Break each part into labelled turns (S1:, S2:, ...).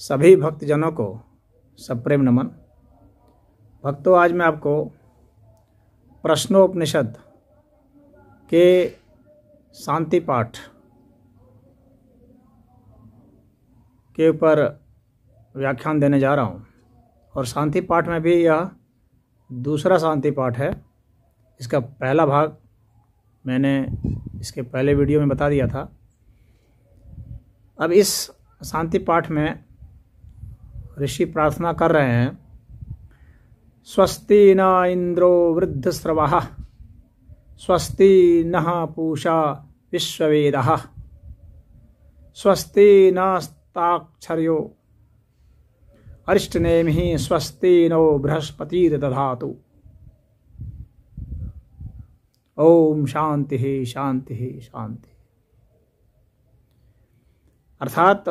S1: सभी भक्तजनों को सप्रेम नमन भक्तों आज मैं आपको प्रश्नोपनिषद के शांति पाठ के ऊपर व्याख्यान देने जा रहा हूँ और शांति पाठ में भी यह दूसरा शांति पाठ है इसका पहला भाग मैंने इसके पहले वीडियो में बता दिया था अब इस शांति पाठ में ऋषि प्रार्थना कर रहे हैं स्वस्ति न इंद्रो वृद्ध वृद्धस्रव स्वस्ति न पूषा विश्ववेद स्वस्ति न ताक्षर्यो ही स्वस्ति नो बृहस्पतिर्दधातु ओम शांति ही शांति ही शांति अर्थात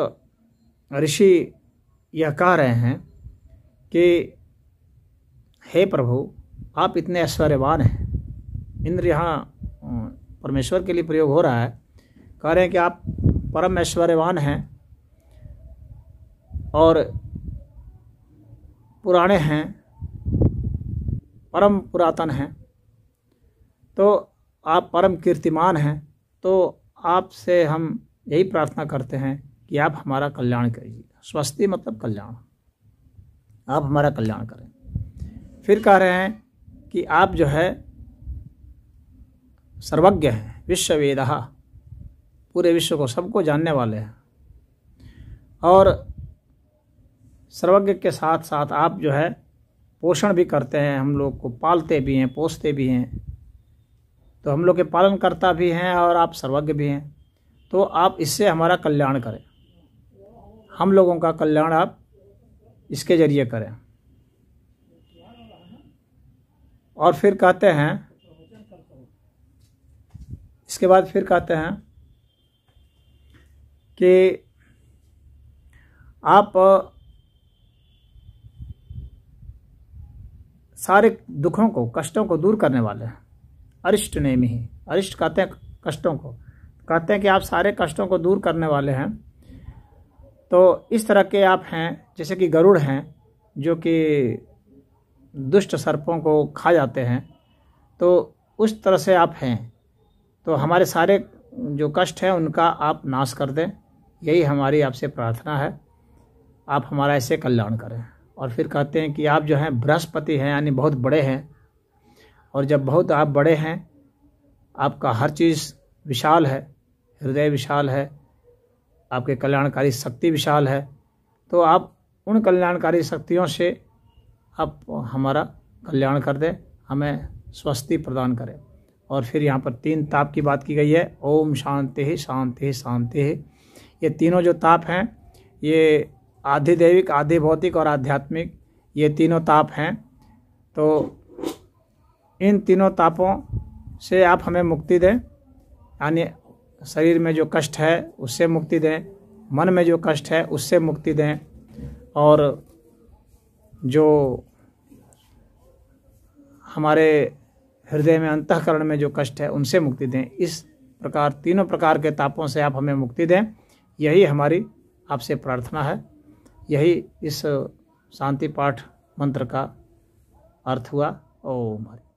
S1: ऋषि यह कह रहे हैं कि हे प्रभु आप इतने ऐश्वर्यवान हैं इंद्र यहाँ परमेश्वर के लिए प्रयोग हो रहा है कह रहे हैं कि आप परम ऐश्वर्यवान हैं और पुराने हैं परम पुरातन हैं तो आप परम कीर्तिमान हैं तो आपसे हम यही प्रार्थना करते हैं कि आप हमारा कल्याण करिए स्वस्ति मतलब कल्याण आप हमारा कल्याण करें फिर कह रहे हैं कि आप जो है सर्वज्ञ हैं विश्ववेदहा पूरे विश्व को सबको जानने वाले हैं और सर्वज्ञ के साथ साथ आप जो है पोषण भी करते हैं हम लोग को पालते भी हैं पोसते भी हैं तो हम लोग के पालनकर्ता भी हैं और आप सर्वज्ञ भी हैं तो आप इससे हमारा कल्याण करें हम लोगों का कल्याण आप इसके ज़रिए करें और फिर कहते हैं इसके बाद फिर कहते हैं कि आप सारे दुखों को कष्टों को दूर करने वाले हैं अरिष्ट नेम ही अरिष्ट कहते हैं कष्टों को कहते हैं कि आप सारे कष्टों को दूर करने वाले हैं तो इस तरह के आप हैं जैसे कि गरुड़ हैं जो कि दुष्ट सर्पों को खा जाते हैं तो उस तरह से आप हैं तो हमारे सारे जो कष्ट हैं उनका आप नाश कर दें यही हमारी आपसे प्रार्थना है आप हमारा ऐसे कल्याण करें और फिर कहते हैं कि आप जो हैं बृहस्पति हैं यानी बहुत बड़े हैं और जब बहुत आप बड़े हैं आपका हर चीज़ विशाल है हृदय विशाल है आपके कल्याणकारी शक्ति विशाल है तो आप उन कल्याणकारी शक्तियों से आप हमारा कल्याण कर दें हमें स्वस्ति प्रदान करें और फिर यहाँ पर तीन ताप की बात की गई है ओम शांति ही शांति शांति ही ये तीनों जो ताप हैं ये आधि दैविक आधि भौतिक और आध्यात्मिक ये तीनों ताप हैं तो इन तीनों तापों से आप हमें मुक्ति दें यानी शरीर में जो कष्ट है उससे मुक्ति दें मन में जो कष्ट है उससे मुक्ति दें और जो हमारे हृदय में अंतकरण में जो कष्ट है उनसे मुक्ति दें इस प्रकार तीनों प्रकार के तापों से आप हमें मुक्ति दें यही हमारी आपसे प्रार्थना है यही इस शांति पाठ मंत्र का अर्थ हुआ ओम हरि